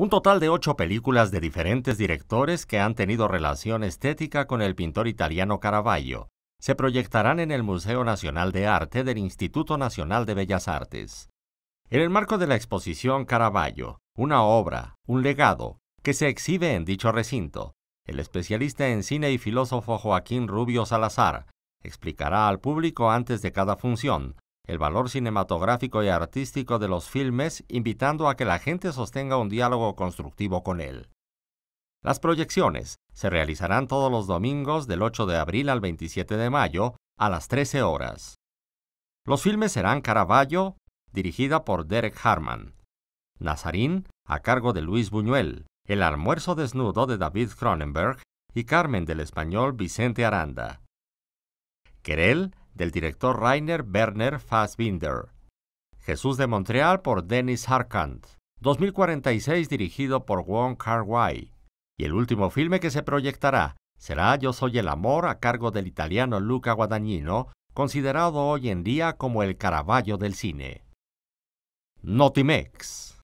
Un total de ocho películas de diferentes directores que han tenido relación estética con el pintor italiano Caravaggio se proyectarán en el Museo Nacional de Arte del Instituto Nacional de Bellas Artes. En el marco de la exposición Caravaggio, una obra, un legado, que se exhibe en dicho recinto, el especialista en cine y filósofo Joaquín Rubio Salazar explicará al público antes de cada función el valor cinematográfico y artístico de los filmes, invitando a que la gente sostenga un diálogo constructivo con él. Las proyecciones se realizarán todos los domingos del 8 de abril al 27 de mayo a las 13 horas. Los filmes serán Caravaggio, dirigida por Derek Harman, Nazarín, a cargo de Luis Buñuel, El almuerzo desnudo de David Cronenberg y Carmen del español Vicente Aranda. Querel, del director Rainer Werner Fassbinder. Jesús de Montreal por Dennis Harkant. 2046 dirigido por Wong Kar-wai. Y el último filme que se proyectará será Yo soy el amor a cargo del italiano Luca Guadagnino, considerado hoy en día como el Caravaggio del cine. Notimex